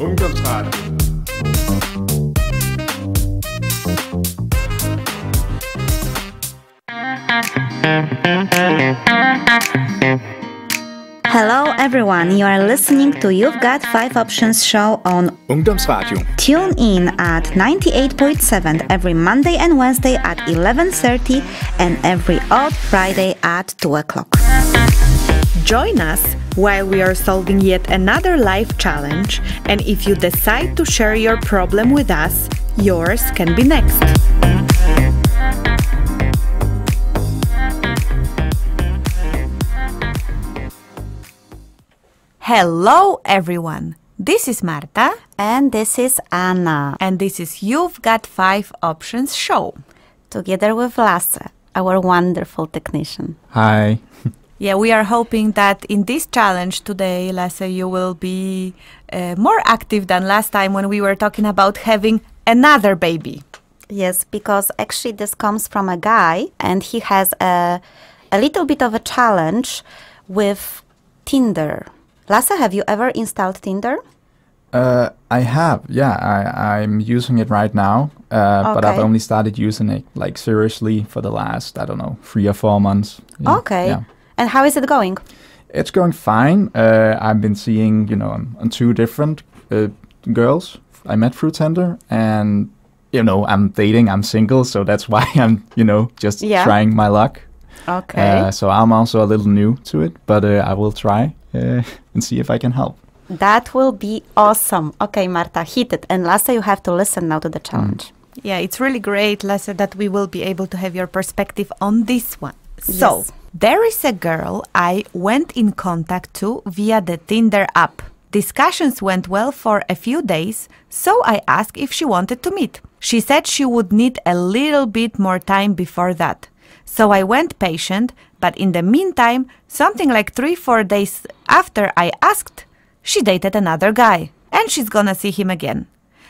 Ungdomsradio. Hello everyone, you are listening to You've Got 5 Options show on Ungdomsradio. Tune in at 98.7 every Monday and Wednesday at 11.30 and every odd Friday at 2 o'clock. Join us while we are solving yet another life challenge, and if you decide to share your problem with us, yours can be next. Hello, everyone. This is Marta. And this is Anna. And this is You've Got Five Options show. Together with Lasse, our wonderful technician. Hi. Yeah, we are hoping that in this challenge today, Lasse, you will be uh, more active than last time when we were talking about having another baby. Yes, because actually this comes from a guy and he has a, a little bit of a challenge with Tinder. Lasse, have you ever installed Tinder? Uh, I have, yeah. I, I'm using it right now, uh, okay. but I've only started using it like seriously for the last, I don't know, three or four months. Yeah, okay. Yeah. And how is it going? It's going fine. Uh, I've been seeing, you know, on, on two different uh, girls I met through Tinder, and you know, I'm dating, I'm single, so that's why I'm, you know, just yeah. trying my luck. Okay. Uh, so I'm also a little new to it, but uh, I will try uh, and see if I can help. That will be awesome. Okay, Marta, hit it. And Lasse, you have to listen now to the challenge. Mm. Yeah, it's really great, Lasse, that we will be able to have your perspective on this one. Yes. So, there is a girl I went in contact to via the Tinder app. Discussions went well for a few days, so I asked if she wanted to meet. She said she would need a little bit more time before that. So I went patient, but in the meantime, something like 3 4 days after I asked, she dated another guy. And she's gonna see him again.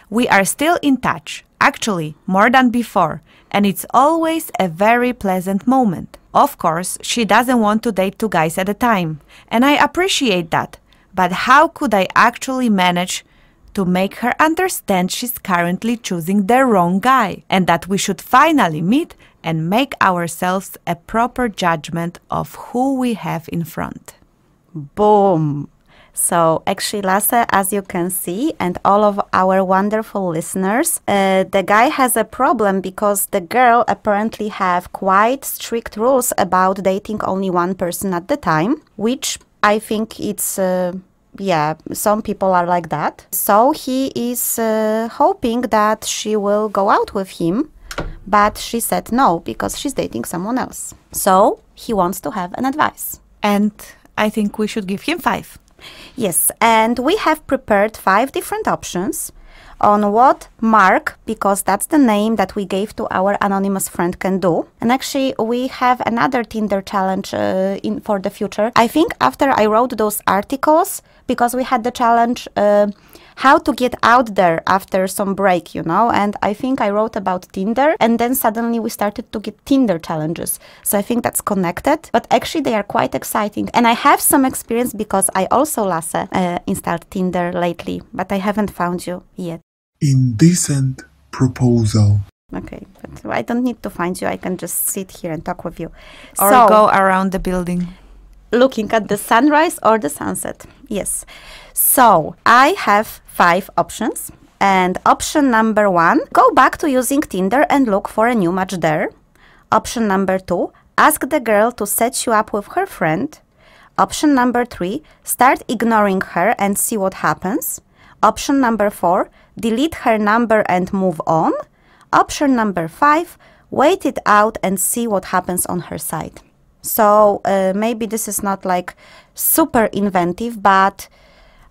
We are still in touch, actually, more than before, and it's always a very pleasant moment. Of course, she doesn't want to date two guys at a time, and I appreciate that, but how could I actually manage to make her understand she's currently choosing the wrong guy and that we should finally meet and make ourselves a proper judgment of who we have in front? Boom! So actually, Lasse, as you can see, and all of our wonderful listeners, uh, the guy has a problem because the girl apparently have quite strict rules about dating only one person at the time, which I think it's. Uh, yeah, some people are like that. So he is uh, hoping that she will go out with him, but she said no because she's dating someone else. So he wants to have an advice. And I think we should give him five. Yes, and we have prepared five different options on what Mark, because that's the name that we gave to our anonymous friend, can do. And actually, we have another Tinder challenge uh, in for the future. I think after I wrote those articles, because we had the challenge. Uh, how to get out there after some break, you know. And I think I wrote about Tinder, and then suddenly we started to get Tinder challenges. So I think that's connected, but actually they are quite exciting. And I have some experience because I also, Lasse, uh, installed Tinder lately, but I haven't found you yet. Indecent proposal. Okay, but I don't need to find you. I can just sit here and talk with you. Or so, go around the building. Looking at the sunrise or the sunset. Yes. So I have five options. And option number one, go back to using Tinder and look for a new match there. Option number two, ask the girl to set you up with her friend. Option number three, start ignoring her and see what happens. Option number four, delete her number and move on. Option number five, wait it out and see what happens on her side. So uh, maybe this is not like super inventive, but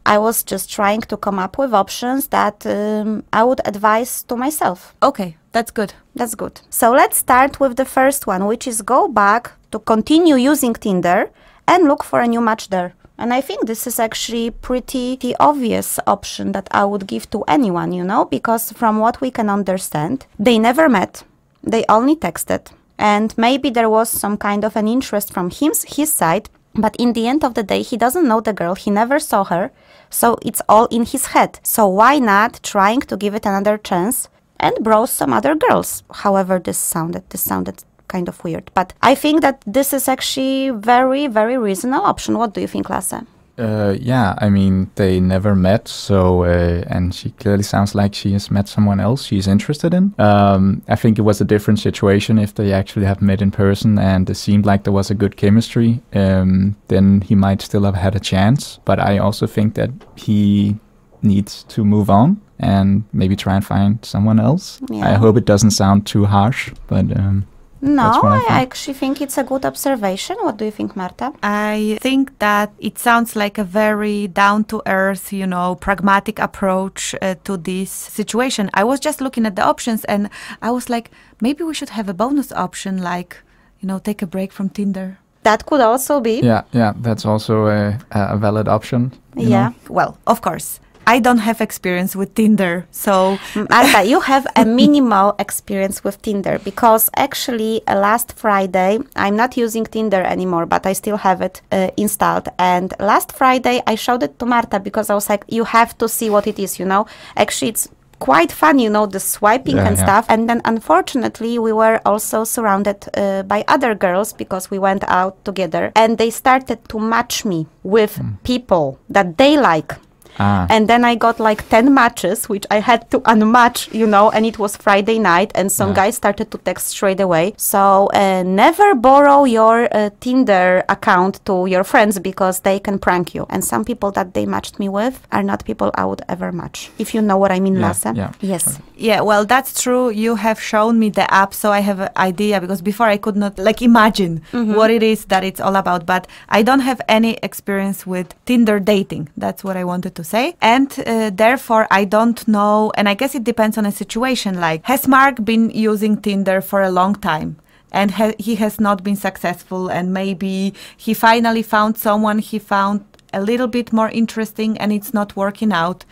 I was just trying to come up with options that um, I would advise to myself. Okay, that's good. That's good. So let's start with the first one, which is go back to continue using Tinder and look for a new match there. And I think this is actually pretty obvious option that I would give to anyone, you know, because from what we can understand, they never met. They only texted. And maybe there was some kind of an interest from him, his side, but in the end of the day, he doesn't know the girl, he never saw her, so it's all in his head. So why not trying to give it another chance and browse some other girls? However, this sounded this sounded kind of weird. But I think that this is actually very, very reasonable option. What do you think, Lasse? Uh, yeah, I mean, they never met, so, uh, and she clearly sounds like she has met someone else she's interested in. Um, I think it was a different situation if they actually have met in person and it seemed like there was a good chemistry, um, then he might still have had a chance. But I also think that he needs to move on and maybe try and find someone else. Yeah. I hope it doesn't sound too harsh, but. Um, no, I actually think it's a good observation. What do you think, Marta? I think that it sounds like a very down to earth, you know, pragmatic approach uh, to this situation. I was just looking at the options and I was like, maybe we should have a bonus option, like, you know, take a break from Tinder. That could also be. Yeah, yeah, that's also a, a valid option. Yeah. Know? Well, of course I don't have experience with Tinder. So, Marta, you have a minimal experience with Tinder because actually uh, last Friday, I'm not using Tinder anymore, but I still have it uh, installed. And last Friday, I showed it to Marta because I was like, you have to see what it is, you know? Actually, it's quite fun, you know, the swiping yeah, and yeah. stuff. And then unfortunately, we were also surrounded uh, by other girls because we went out together and they started to match me with mm. people that they like. Ah. And then I got like 10 matches, which I had to unmatch, you know, and it was Friday night. And some yeah. guys started to text straight away. So uh, never borrow your uh, Tinder account to your friends because they can prank you. And some people that they matched me with are not people I would ever match. If you know what I mean, yeah, Lasse. Yeah. Yes. Yeah, well, that's true. You have shown me the app, so I have an idea because before I could not like imagine mm-hmm. what it is that it's all about. But I don't have any experience with Tinder dating. That's what I wanted to say. And uh, therefore, I don't know. And I guess it depends on a situation. Like, has Mark been using Tinder for a long time? And ha he has not been successful, and maybe he finally found someone he found a little bit more interesting and it's not working out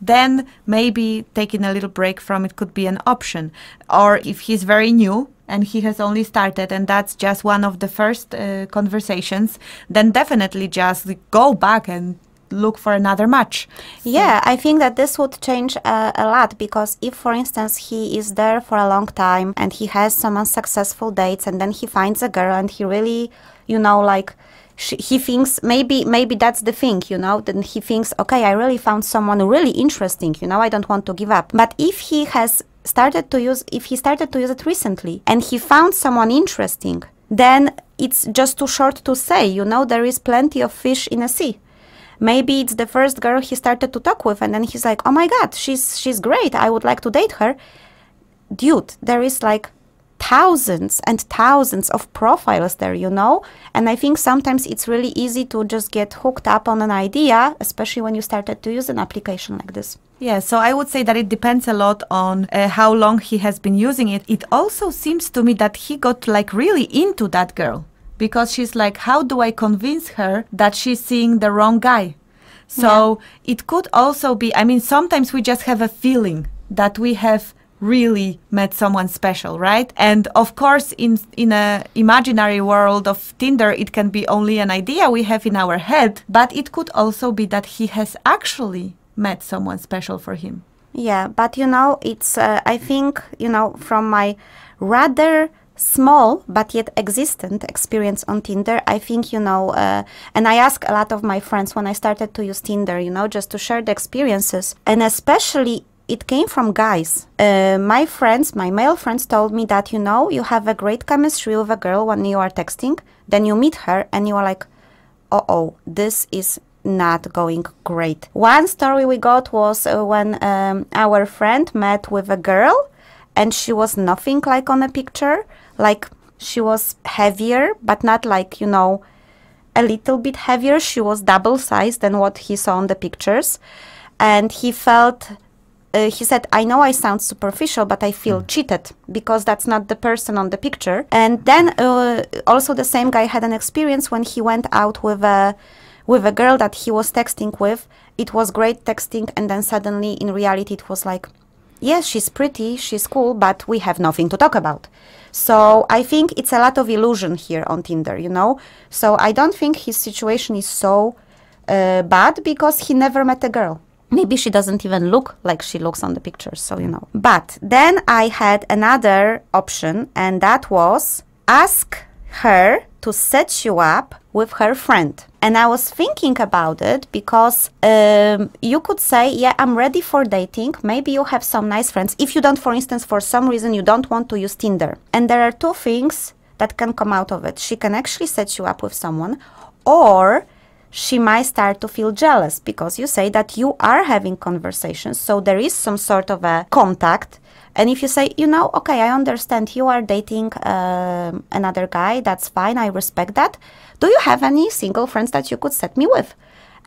then maybe taking a little break from it could be an option. Or if he's very new and he has only started and that's just one of the first uh, conversations, then definitely just go back and look for another match. So yeah, I think that this would change uh, a lot because if, for instance, he is there for a long time and he has some unsuccessful dates and then he finds a girl and he really, you know, like he thinks maybe maybe that's the thing you know then he thinks okay i really found someone really interesting you know i don't want to give up but if he has started to use if he started to use it recently and he found someone interesting then it's just too short to say you know there is plenty of fish in a sea Maybe it's the first girl he started to talk with, and then he's like, "Oh my God, she's she's great. I would like to date her." Dude, there is like thousands and thousands of profiles there, you know? And I think sometimes it's really easy to just get hooked up on an idea, especially when you started to use an application like this. Yeah, so I would say that it depends a lot on uh, how long he has been using it. It also seems to me that he got like really into that girl because she's like, how do I convince her that she's seeing the wrong guy? So yeah. it could also be, I mean, sometimes we just have a feeling that we have really met someone special right and of course in in a imaginary world of tinder it can be only an idea we have in our head but it could also be that he has actually met someone special for him yeah but you know it's uh, i think you know from my rather small but yet existent experience on Tinder, I think, you know, uh, and I ask a lot of my friends when I started to use Tinder, you know, just to share the experiences. And especially it came from guys. Uh, my friends, my male friends told me that, you know, you have a great chemistry with a girl when you are texting, then you meet her and you are like, oh oh, this is not going great. One story we got was uh, when um, our friend met with a girl and she was nothing like on a picture like she was heavier but not like you know a little bit heavier she was double sized than what he saw on the pictures and he felt uh, he said i know i sound superficial but i feel mm. cheated because that's not the person on the picture and then uh, also the same guy had an experience when he went out with a with a girl that he was texting with it was great texting and then suddenly in reality it was like yes, she's pretty, she's cool, but we have nothing to talk about. So I think it's a lot of illusion here on Tinder, you know? So I don't think his situation is so uh, bad because he never met a girl. Maybe she doesn't even look like she looks on the pictures, so you know. But then I had another option, and that was ask her to set you up with her friend. And I was thinking about it because um, you could say, yeah, I'm ready for dating. Maybe you have some nice friends. If you don't, for instance, for some reason, you don't want to use Tinder. And there are two things that can come out of it. She can actually set you up with someone, or she might start to feel jealous because you say that you are having conversations. So there is some sort of a contact. And if you say, you know, okay, I understand you are dating um, another guy, that's fine, I respect that do you have any single friends that you could set me with?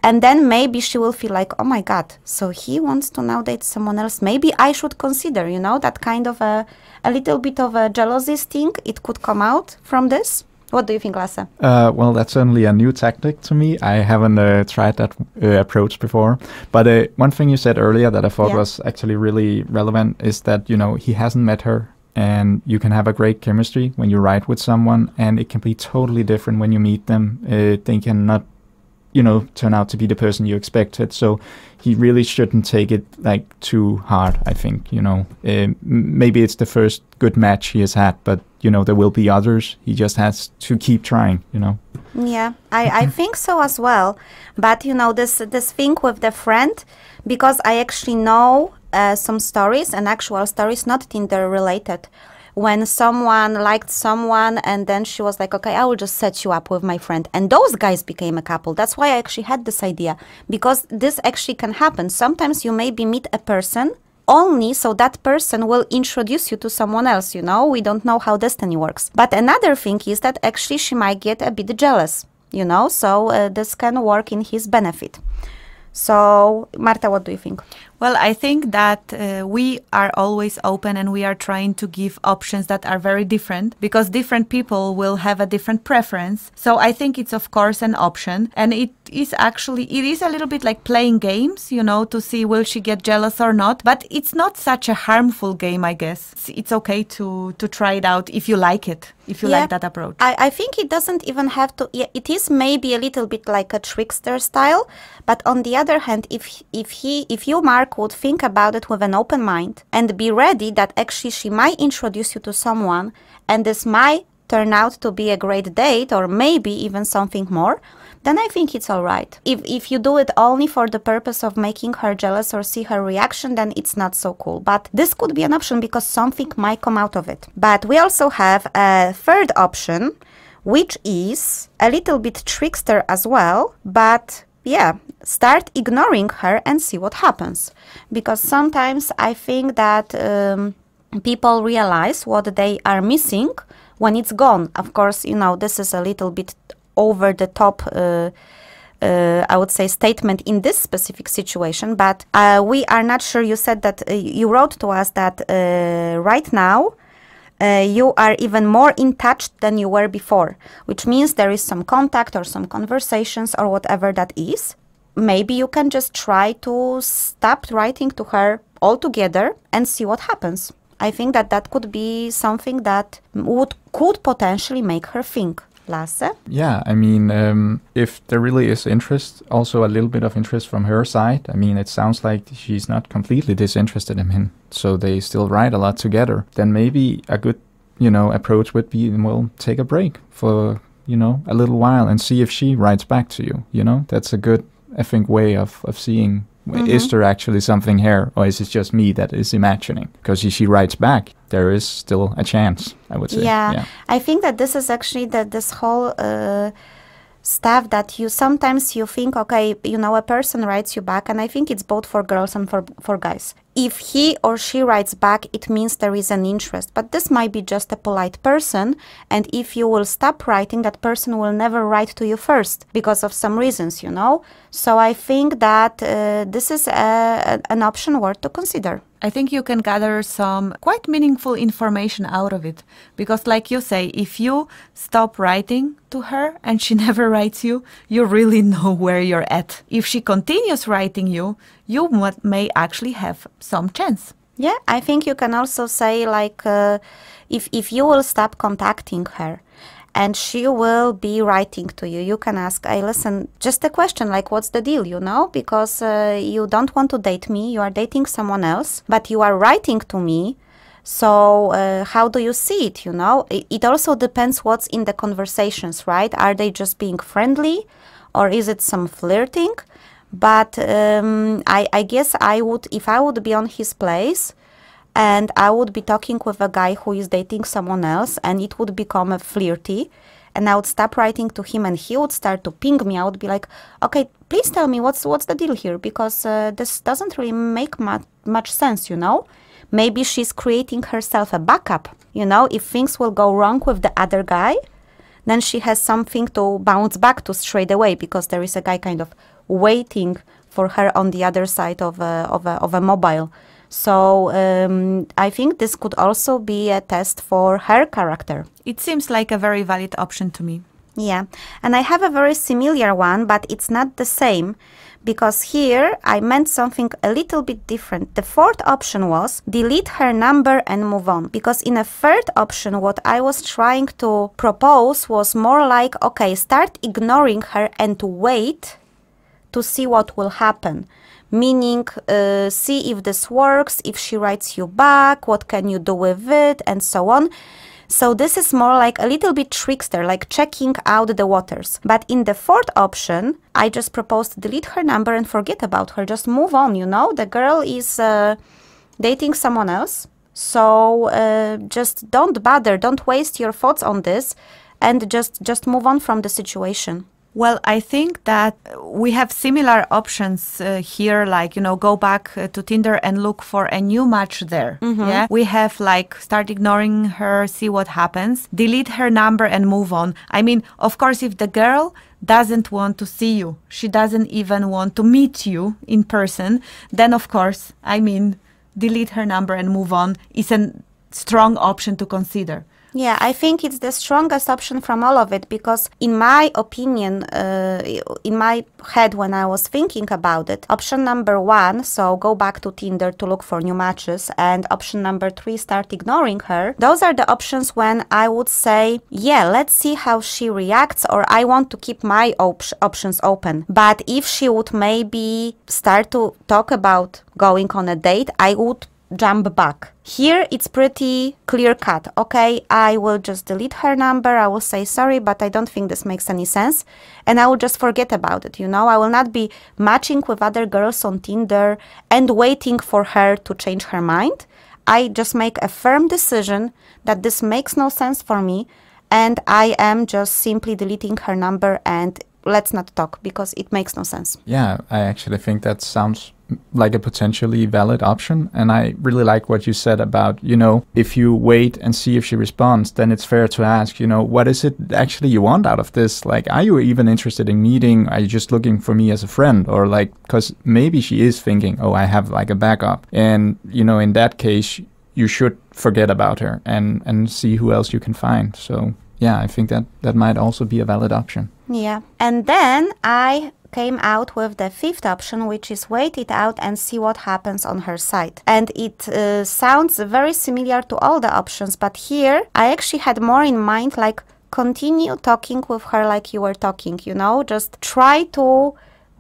And then maybe she will feel like, oh my God, so he wants to now date someone else. Maybe I should consider, you know, that kind of a, a little bit of a jealousy thing. It could come out from this. What do you think, Lasse? Uh, well, that's certainly a new tactic to me. I haven't uh, tried that uh, approach before. But uh, one thing you said earlier that I thought yeah. was actually really relevant is that you know he hasn't met her and you can have a great chemistry when you write with someone and it can be totally different when you meet them uh, they cannot you know turn out to be the person you expected so he really shouldn't take it like too hard i think you know uh, maybe it's the first good match he has had but you know there will be others he just has to keep trying you know yeah i i think so as well but you know this this thing with the friend because i actually know uh, some stories and actual stories, not Tinder related. When someone liked someone, and then she was like, okay, I will just set you up with my friend. And those guys became a couple. That's why I actually had this idea because this actually can happen. Sometimes you maybe meet a person only so that person will introduce you to someone else, you know? We don't know how destiny works. But another thing is that actually she might get a bit jealous, you know? So uh, this can work in his benefit. So, Marta, what do you think? Well, I think that uh, we are always open and we are trying to give options that are very different because different people will have a different preference. So I think it's, of course, an option and it is actually it is a little bit like playing games, you know, to see will she get jealous or not. But it's not such a harmful game, I guess. It's, it's okay to to try it out if you like it, if you yeah, like that approach. I, I think it doesn't even have to. Yeah, it is maybe a little bit like a trickster style, but on the other hand, if if he if you Mark would think about it with an open mind and be ready that actually she might introduce you to someone, and this might turn out to be a great date or maybe even something more then I think it's all right. If, if you do it only for the purpose of making her jealous or see her reaction, then it's not so cool. But this could be an option because something might come out of it. But we also have a third option, which is a little bit trickster as well, but yeah, start ignoring her and see what happens. Because sometimes I think that um, people realize what they are missing when it's gone. Of course, you know, this is a little bit over the top. Uh, uh, I would say, statement in this specific situation, but uh, we are not sure. You said that uh, you wrote to us that uh, right now uh, you are even more in touch than you were before, which means there is some contact or some conversations or whatever that is. Maybe you can just try to stop writing to her altogether and see what happens. I think that that could be something that would could potentially make her think. Lasse? Yeah, I mean, um, if there really is interest, also a little bit of interest from her side, I mean, it sounds like she's not completely disinterested in him, so they still write a lot together, then maybe a good, you know, approach would be, well, take a break for, you know, a little while and see if she writes back to you, you know? That's a good, I think, way of, of seeing Mm -hmm. Is mm-hmm. there actually something here, or is it just me that is imagining? Because if she writes back, there is still a chance, I would say. Yeah, yeah. I think that this is actually that this whole uh, stuff that you sometimes you think, okay, you know, a person writes you back, and I think it's both for girls and for for guys. If he or she writes back, it means there is an interest. But this might be just a polite person, and if you will stop writing, that person will never write to you first because of some reasons, you know. So I think that uh, this is a, an option worth to consider. I think you can gather some quite meaningful information out of it. Because, like you say, if you stop writing to her and she never writes you, you really know where you're at. If she continues writing you, you may actually have some chance. Yeah, I think you can also say, like, uh, if, if you will stop contacting her, and she will be writing to you. You can ask, I listen, just a question like, what's the deal, you know? Because uh, you don't want to date me, you are dating someone else, but you are writing to me. So, uh, how do you see it? You know, it, it also depends what's in the conversations, right? Are they just being friendly or is it some flirting? But um, I, I guess I would, if I would be on his place, and I would be talking with a guy who is dating someone else and it would become a flirty and I would stop writing to him and he would start to ping me. I would be like, okay, please tell me what's what's the deal here because uh, this doesn't really make much, much sense, you know? Maybe she's creating herself a backup, you know, if things will go wrong with the other guy, then she has something to bounce back to straight away because there is a guy kind of waiting for her on the other side of a, uh, of a, of a mobile so um, I think this could also be a test for her character. It seems like a very valid option to me. Yeah, and I have a very similar one, but it's not the same because here I meant something a little bit different. The fourth option was delete her number and move on because in a third option what I was trying to propose was more like okay, start ignoring her and wait to see what will happen meaning uh, see if this works, if she writes you back, what can you do with it, and so on. So this is more like a little bit trickster, like checking out the waters. But in the fourth option, I just propose to delete her number and forget about her. Just move on, you know? The girl is uh, dating someone else. So uh, just don't bother, don't waste your thoughts on this and just just move on from the situation. Well, I think that we have similar options uh, here, like, you know, go back uh, to Tinder and look for a new match there. Mm -hmm. Yeah. We have like start ignoring her, see what happens, delete her number and move on. I mean, of course, if the girl doesn't want to see you, she doesn't even want to meet you in person, then of course, I mean, delete her number and move on is a strong option to consider. Yeah, I think it's the strongest option from all of it because, in my opinion, uh, in my head when I was thinking about it, option number one, so go back to Tinder to look for new matches, and option number three, start ignoring her. Those are the options when I would say, yeah, let's see how she reacts, or I want to keep my op options open. But if she would maybe start to talk about going on a date, I would jump back. Here it's pretty clear cut. Okay, I will just delete her number. I will say sorry, but I don't think this makes any sense. And I will just forget about it. You know, I will not be matching with other girls on Tinder and waiting for her to change her mind. I just make a firm decision that this makes no sense for me. And I am just simply deleting her number and let's not talk because it makes no sense. Yeah, I actually think that sounds like a potentially valid option. And I really like what you said about, you know, if you wait and see if she responds, then it's fair to ask, you know, what is it actually you want out of this? Like, are you even interested in meeting? Are you just looking for me as a friend? Or like, because maybe she is thinking, oh, I have like a backup. And, you know, in that case, you should forget about her and, and see who else you can find. So yeah, I think that that might also be a valid option. Yeah. And then I came out with the fifth option, which is wait it out and see what happens on her side. And it uh, sounds very similar to all the options, but here I actually had more in mind like continue talking with her like you were talking, you know, just try to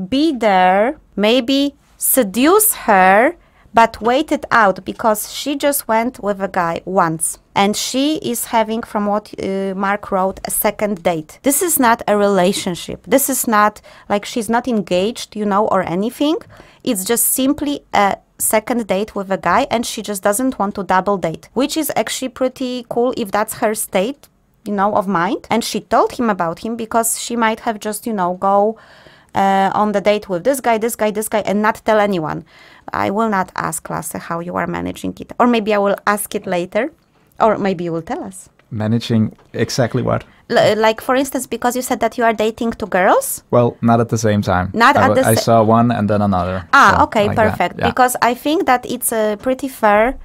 be there, maybe seduce her but waited out because she just went with a guy once. And she is having, from what uh, Mark wrote, a second date. This is not a relationship. This is not like she's not engaged, you know, or anything. It's just simply a second date with a guy and she just doesn't want to double date, which is actually pretty cool if that's her state, you know, of mind. And she told him about him because she might have just, you know, go uh, on the date with this guy, this guy, this guy, and not tell anyone. I will not ask Lasse how you are managing it. Or maybe I will ask it later, or maybe you will tell us. Managing exactly what? L uh, like, for instance, because you said that you are dating two girls? Well, not at the same time. Not I at the same I saw one and then another. Ah, so okay, like perfect. Yeah. Because I think that it's uh, pretty fair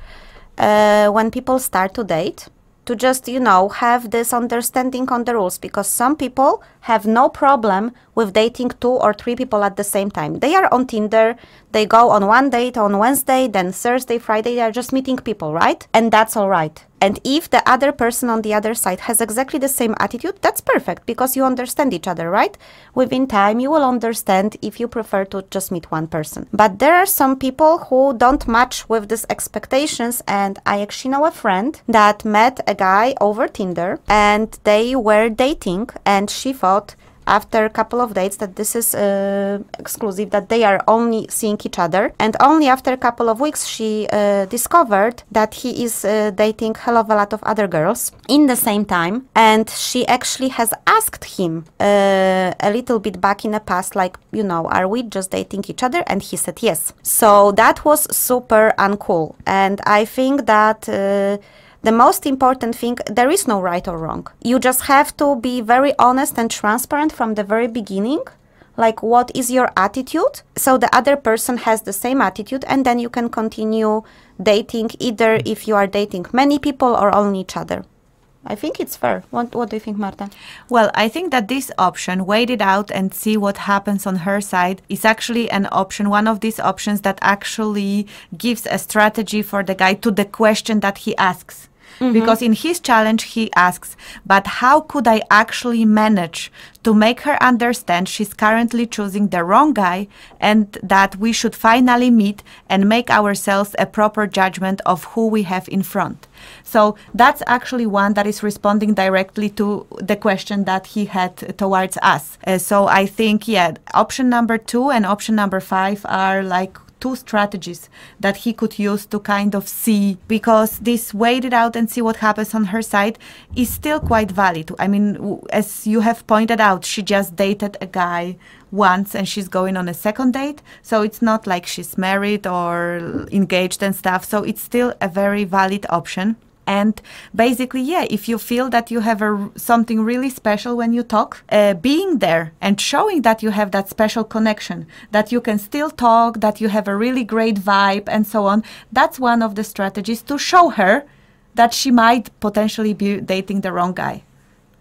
uh, when people start to date to just, you know, have this understanding on the rules because some people have no problem with dating two or three people at the same time. They are on Tinder, they go on one date on Wednesday, then Thursday, Friday, they are just meeting people, right? And that's all right. And if the other person on the other side has exactly the same attitude, that's perfect because you understand each other, right? Within time, you will understand if you prefer to just meet one person. But there are some people who don't match with these expectations. And I actually know a friend that met a guy over Tinder and they were dating, and she thought, after a couple of dates that this is uh, exclusive that they are only seeing each other and only after a couple of weeks she uh, discovered that he is uh, dating hell of a lot of other girls in the same time and she actually has asked him uh, a little bit back in the past like you know are we just dating each other and he said yes so that was super uncool and i think that uh, the most important thing there is no right or wrong you just have to be very honest and transparent from the very beginning like what is your attitude so the other person has the same attitude and then you can continue dating either if you are dating many people or only each other I think it's fair. What, what do you think, Marta? Well, I think that this option, wait it out and see what happens on her side, is actually an option, one of these options that actually gives a strategy for the guy to the question that he asks. Mm-hmm. Because in his challenge, he asks, But how could I actually manage to make her understand she's currently choosing the wrong guy and that we should finally meet and make ourselves a proper judgment of who we have in front? So that's actually one that is responding directly to the question that he had towards us. Uh, so I think, yeah, option number two and option number five are like two strategies that he could use to kind of see, because this wait it out and see what happens on her side is still quite valid. I mean, as you have pointed out, she just dated a guy once and she's going on a second date. So it's not like she's married or engaged and stuff. So it's still a very valid option and basically yeah if you feel that you have a, something really special when you talk uh, being there and showing that you have that special connection that you can still talk that you have a really great vibe and so on that's one of the strategies to show her that she might potentially be dating the wrong guy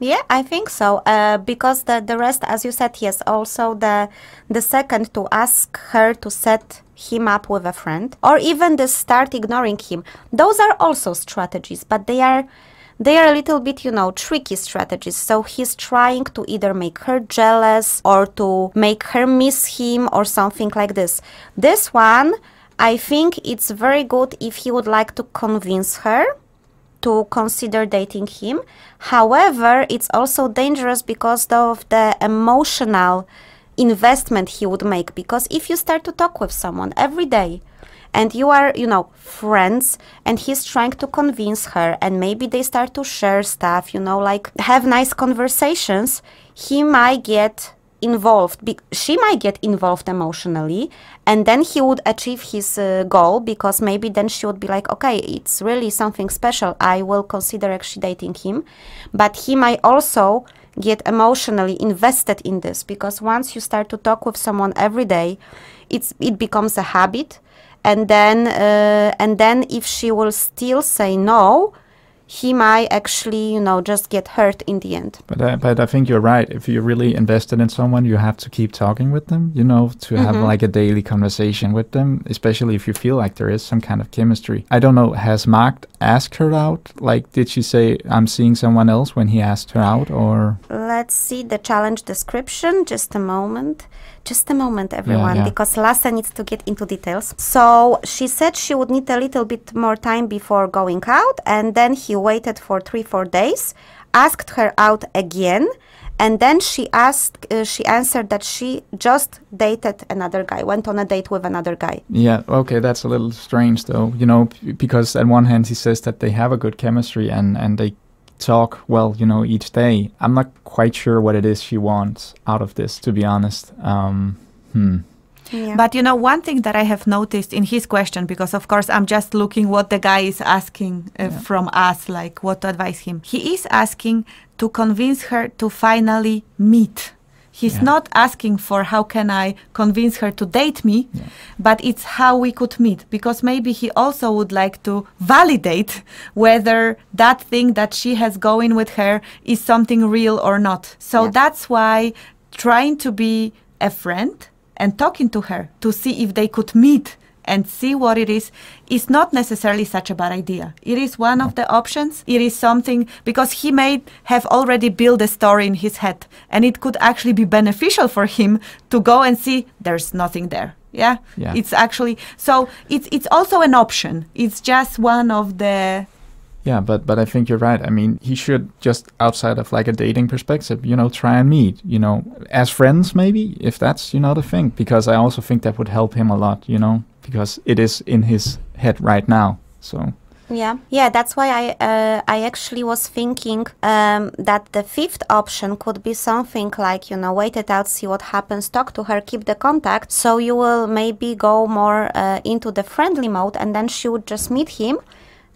yeah, I think so. Uh, because the, the rest, as you said, yes, also the the second to ask her to set him up with a friend, or even the start ignoring him. Those are also strategies, but they are they are a little bit, you know, tricky strategies. So he's trying to either make her jealous or to make her miss him or something like this. This one, I think it's very good if he would like to convince her to consider dating him. However, it's also dangerous because of the emotional investment he would make. Because if you start to talk with someone every day, and you are, you know, friends, and he's trying to convince her, and maybe they start to share stuff, you know, like have nice conversations, he might get involved be- she might get involved emotionally and then he would achieve his uh, goal because maybe then she would be like okay it's really something special i will consider actually dating him but he might also get emotionally invested in this because once you start to talk with someone every day it's it becomes a habit and then uh, and then if she will still say no he might actually, you know, just get hurt in the end. But I, but I think you're right. If you're really invested in someone, you have to keep talking with them, you know, to have mm -hmm. like a daily conversation with them, especially if you feel like there is some kind of chemistry. I don't know. Has Mark asked her out? Like, did she say I'm seeing someone else when he asked her out, or? Let's see the challenge description. Just a moment. Just a moment, everyone, yeah, yeah. because Lasse needs to get into details. So she said she would need a little bit more time before going out, and then he waited for three, four days, asked her out again, and then she asked uh, she answered that she just dated another guy went on a date with another guy yeah okay that's a little strange though you know because on one hand he says that they have a good chemistry and and they talk well you know each day i'm not quite sure what it is she wants out of this to be honest um, hmm but you know, one thing that I have noticed in his question, because of course I'm just looking what the guy is asking uh, yeah. from us, like what to advise him. He is asking to convince her to finally meet. He's yeah. not asking for how can I convince her to date me, yeah. but it's how we could meet because maybe he also would like to validate whether that thing that she has going with her is something real or not. So yeah. that's why trying to be a friend and talking to her to see if they could meet and see what it is is not necessarily such a bad idea. It is one of the options. It is something because he may have already built a story in his head and it could actually be beneficial for him to go and see there's nothing there. Yeah. yeah. It's actually so it's it's also an option. It's just one of the yeah, but but I think you're right. I mean, he should just outside of like a dating perspective, you know, try and meet, you know, as friends maybe, if that's you know the thing, because I also think that would help him a lot, you know, because it is in his head right now. So yeah, yeah, that's why I uh, I actually was thinking um, that the fifth option could be something like you know wait it out, see what happens, talk to her, keep the contact, so you will maybe go more uh, into the friendly mode, and then she would just meet him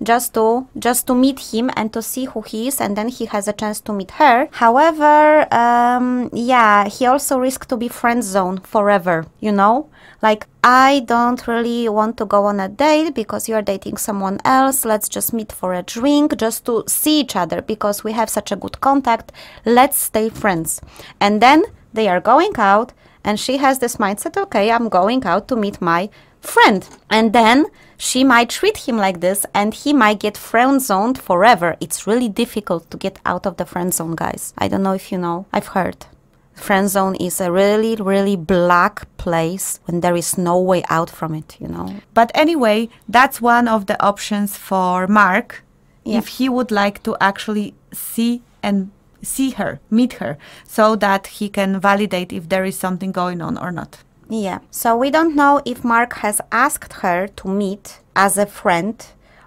just to just to meet him and to see who he is and then he has a chance to meet her however um, yeah he also risk to be friend zone forever you know like i don't really want to go on a date because you're dating someone else let's just meet for a drink just to see each other because we have such a good contact let's stay friends and then they are going out and she has this mindset okay i'm going out to meet my friend and then she might treat him like this and he might get friend zoned forever. It's really difficult to get out of the friend zone, guys. I don't know if you know, I've heard. Friend zone is a really, really black place when there is no way out from it, you know. But anyway, that's one of the options for Mark yeah. if he would like to actually see and see her, meet her, so that he can validate if there is something going on or not. Yeah, so we don't know if Mark has asked her to meet as a friend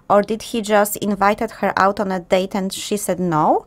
or did he just invited her out on a date and she said no.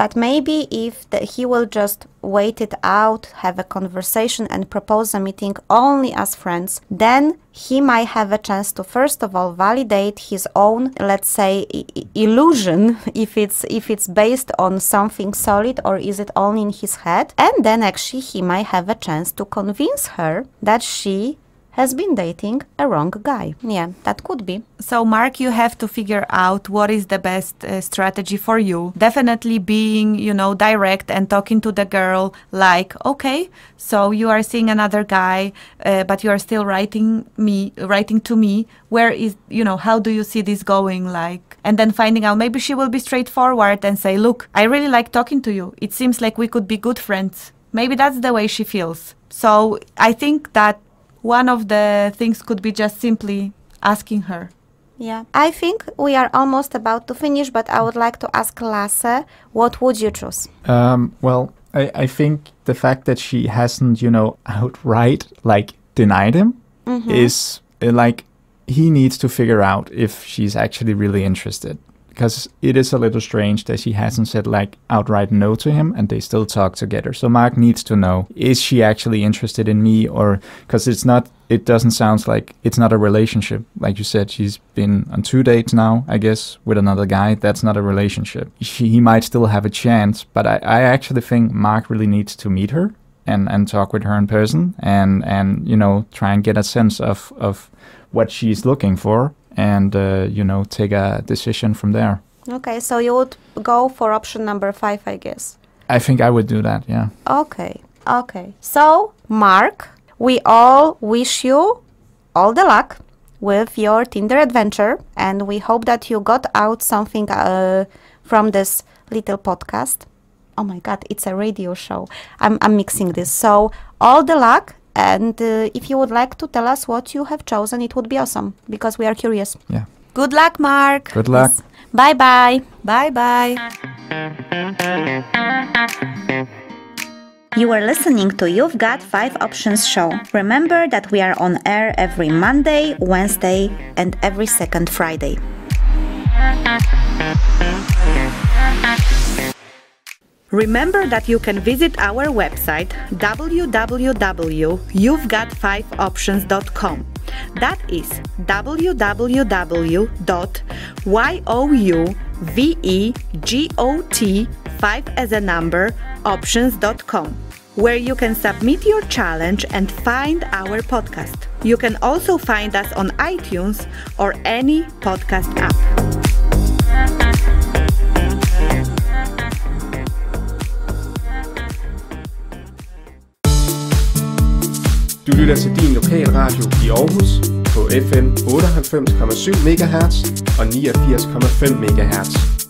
But maybe if the, he will just wait it out, have a conversation, and propose a meeting only as friends, then he might have a chance to first of all validate his own, let's say, illusion if it's if it's based on something solid or is it only in his head, and then actually he might have a chance to convince her that she has been dating a wrong guy. Yeah, that could be. So, Mark, you have to figure out what is the best uh, strategy for you. Definitely being, you know, direct and talking to the girl like, okay, so you are seeing another guy, uh, but you are still writing me, writing to me. Where is, you know, how do you see this going? Like, and then finding out maybe she will be straightforward and say, look, I really like talking to you. It seems like we could be good friends. Maybe that's the way she feels. So I think that one of the things could be just simply asking her. Yeah. I think we are almost about to finish, but I would like to ask Lasse, what would you choose? Um, well, I, I think the fact that she hasn't, you know, outright like denied him mm -hmm. is uh, like he needs to figure out if she's actually really interested because it is a little strange that she hasn't said like outright no to him and they still talk together. So Mark needs to know is she actually interested in me or because it's not it doesn't sound like it's not a relationship. Like you said, she's been on two dates now, I guess, with another guy. That's not a relationship. She, he might still have a chance, but I, I actually think Mark really needs to meet her and, and talk with her in person and, and you know try and get a sense of, of what she's looking for and uh, you know take a decision from there. Okay, so you would go for option number five, I guess. I think I would do that. Yeah. Okay. Okay. So Mark, we all wish you all the luck with your Tinder adventure, and we hope that you got out something uh, from this little podcast. Oh my God, it's a radio show. I'm, I'm mixing this. So, all the luck and uh, if you would like to tell us what you have chosen, it would be awesome because we are curious. Yeah. Good luck, Mark. Good luck. Yes. Bye bye. Bye bye. You are listening to You've Got 5 Options show. Remember that we are on air every Monday, Wednesday, and every second Friday. Remember that you can visit our website www.you'vegot5options.com. That is www.youvegot5 as a number options.com where you can submit your challenge and find our podcast. You can also find us on iTunes or any podcast app. Du lytter til din radio i Aarhus på FM 98,7 MHz og 89,5 MHz.